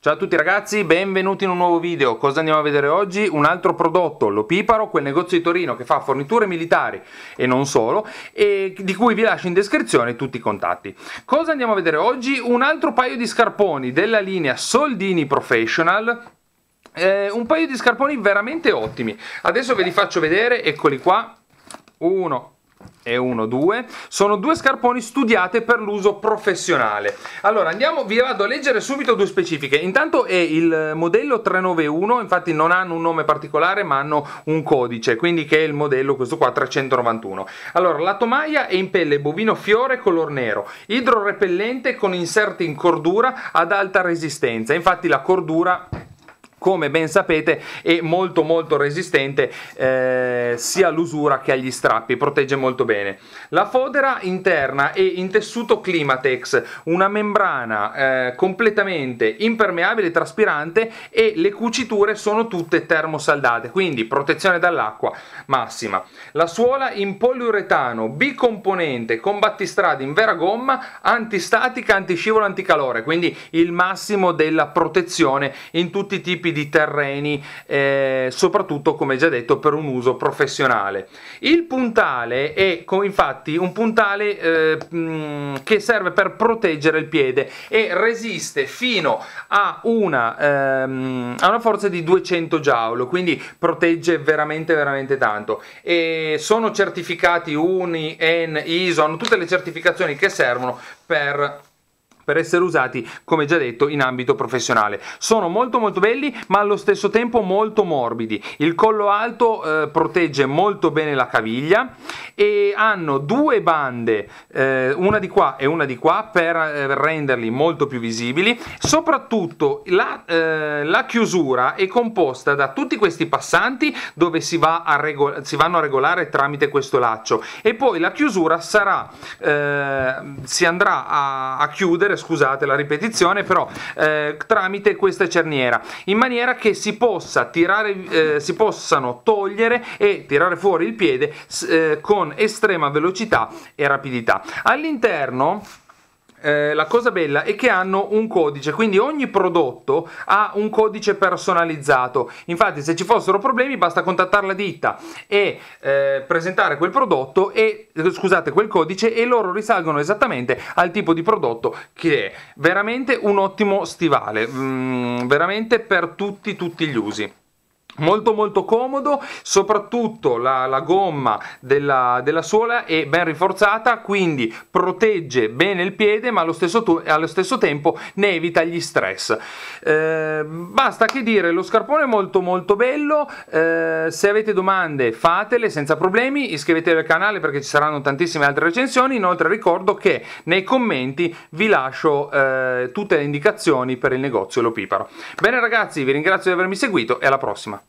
Ciao a tutti ragazzi, benvenuti in un nuovo video. Cosa andiamo a vedere oggi? Un altro prodotto, lo Piparo, quel negozio di Torino che fa forniture militari e non solo, e di cui vi lascio in descrizione tutti i contatti. Cosa andiamo a vedere oggi? Un altro paio di scarponi della linea Soldini Professional. Eh, un paio di scarponi veramente ottimi. Adesso ve li faccio vedere, eccoli qua. Uno, e 1, 2, sono due scarponi studiate per l'uso professionale. Allora, andiamo, vi vado a leggere subito due specifiche. Intanto è il modello 391, infatti non hanno un nome particolare, ma hanno un codice, quindi che è il modello questo qua 391. Allora, la tomaia è in pelle bovino fiore color nero, idrorepellente con inserti in cordura ad alta resistenza. Infatti la cordura come ben sapete è molto molto resistente eh, sia all'usura che agli strappi, protegge molto bene. La fodera interna è in tessuto Climatex, una membrana eh, completamente impermeabile e traspirante e le cuciture sono tutte termosaldate, quindi protezione dall'acqua massima. La suola in poliuretano bicomponente con battistrada in vera gomma, antistatica, antiscivolo, anticalore, quindi il massimo della protezione in tutti i tipi tipi di terreni, eh, soprattutto come già detto per un uso professionale. Il puntale è infatti un puntale eh, che serve per proteggere il piede e resiste fino a una, ehm, a una forza di 200 joule, quindi protegge veramente veramente tanto. E sono certificati UNI, EN, ISO, hanno tutte le certificazioni che servono per per essere usati, come già detto, in ambito professionale. Sono molto molto belli, ma allo stesso tempo molto morbidi. Il collo alto eh, protegge molto bene la caviglia e hanno due bande, eh, una di qua e una di qua, per eh, renderli molto più visibili. Soprattutto la, eh, la, chiusura è composta da tutti questi passanti dove si, va si, vanno a regolare tramite questo laccio e poi la chiusura sarà, eh, si andrà a, a chiudere scusate la ripetizione, però eh, tramite questa cerniera, in maniera che si, possa tirare, eh, si possano togliere e tirare fuori il piede eh, con estrema velocità e rapidità. All'interno eh, la cosa bella è che hanno un codice, quindi ogni prodotto ha un codice personalizzato. Infatti, se ci fossero problemi, basta contattare la ditta e eh, presentare quel prodotto e eh, scusate, quel codice e loro risalgono esattamente al tipo di prodotto che è veramente un ottimo stivale, mm, veramente per tutti tutti gli usi molto molto comodo soprattutto la, la gomma della, della, suola è ben rinforzata quindi protegge bene il piede ma allo stesso, allo stesso tempo ne evita gli stress eh, basta che dire lo scarpone è molto molto bello eh, se avete domande fatele senza problemi iscrivetevi al canale perché ci saranno tantissime altre recensioni inoltre ricordo che nei commenti vi lascio eh, tutte le indicazioni per il negozio Lopiparo bene ragazzi vi ringrazio di avermi seguito e alla prossima